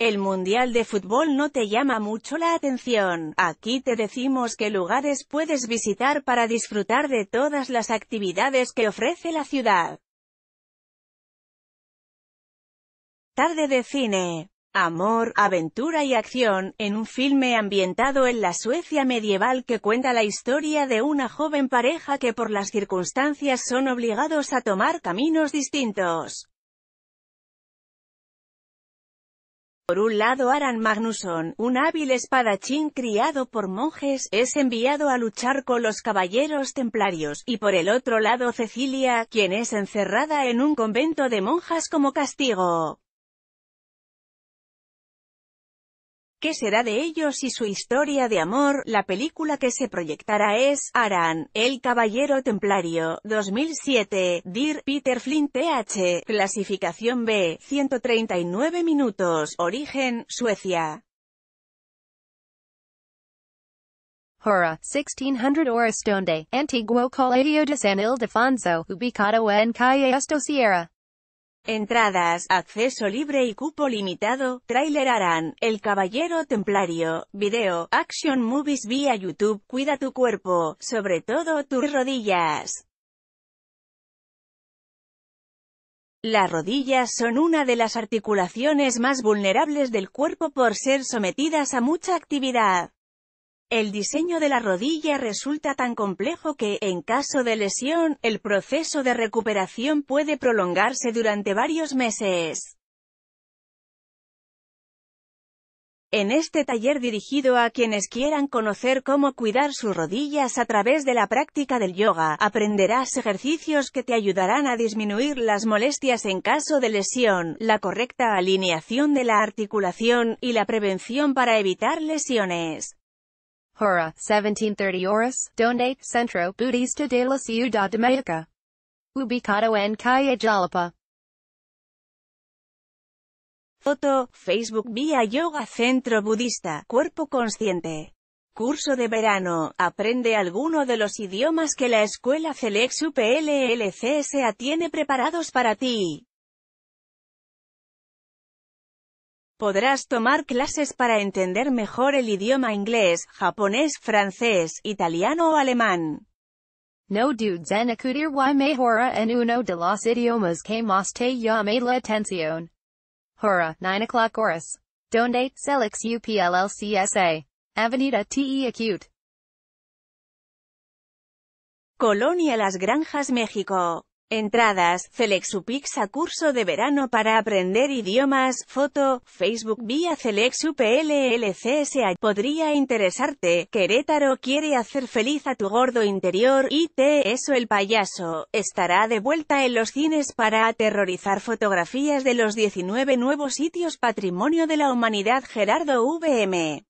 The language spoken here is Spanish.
El Mundial de Fútbol no te llama mucho la atención, aquí te decimos qué lugares puedes visitar para disfrutar de todas las actividades que ofrece la ciudad. Tarde de cine. Amor, aventura y acción, en un filme ambientado en la Suecia medieval que cuenta la historia de una joven pareja que por las circunstancias son obligados a tomar caminos distintos. Por un lado Aran Magnusson, un hábil espadachín criado por monjes, es enviado a luchar con los caballeros templarios, y por el otro lado Cecilia, quien es encerrada en un convento de monjas como castigo. ¿Qué será de ellos y su historia de amor? La película que se proyectará es, Aran, El Caballero Templario, 2007, Dir, Peter Flynn TH, clasificación B, 139 minutos, origen, Suecia. Hora, 1600 Horas Donde, Antiguo Colegio de San Ildefonso, ubicado en Calle Entradas, acceso libre y cupo limitado, Trailer Aran, El Caballero Templario, video, Action Movies vía YouTube, cuida tu cuerpo, sobre todo tus rodillas. Las rodillas son una de las articulaciones más vulnerables del cuerpo por ser sometidas a mucha actividad. El diseño de la rodilla resulta tan complejo que, en caso de lesión, el proceso de recuperación puede prolongarse durante varios meses. En este taller dirigido a quienes quieran conocer cómo cuidar sus rodillas a través de la práctica del yoga, aprenderás ejercicios que te ayudarán a disminuir las molestias en caso de lesión, la correcta alineación de la articulación, y la prevención para evitar lesiones. Hora, 1730 Horas, Donate Centro Budista de la Ciudad de México. Ubicado en Calle Jalapa. Foto, Facebook vía Yoga Centro Budista, Cuerpo Consciente. Curso de verano, aprende alguno de los idiomas que la escuela Celex UPLLCSA tiene preparados para ti. Podrás tomar clases para entender mejor el idioma inglés, japonés, francés, italiano o alemán. No dudes en acudir y mejora en uno de los idiomas que más te llame la atención. Hora, 9 o'clock horas. Donate Celix UPLLCSA. Avenida TE Acute. Colonia Las Granjas, México. Entradas, Celexupix a curso de verano para aprender idiomas, foto, Facebook vía CelexUPLLCSA. Podría interesarte, Querétaro quiere hacer feliz a tu gordo interior, y te, eso el payaso, estará de vuelta en los cines para aterrorizar fotografías de los 19 nuevos sitios patrimonio de la humanidad Gerardo VM.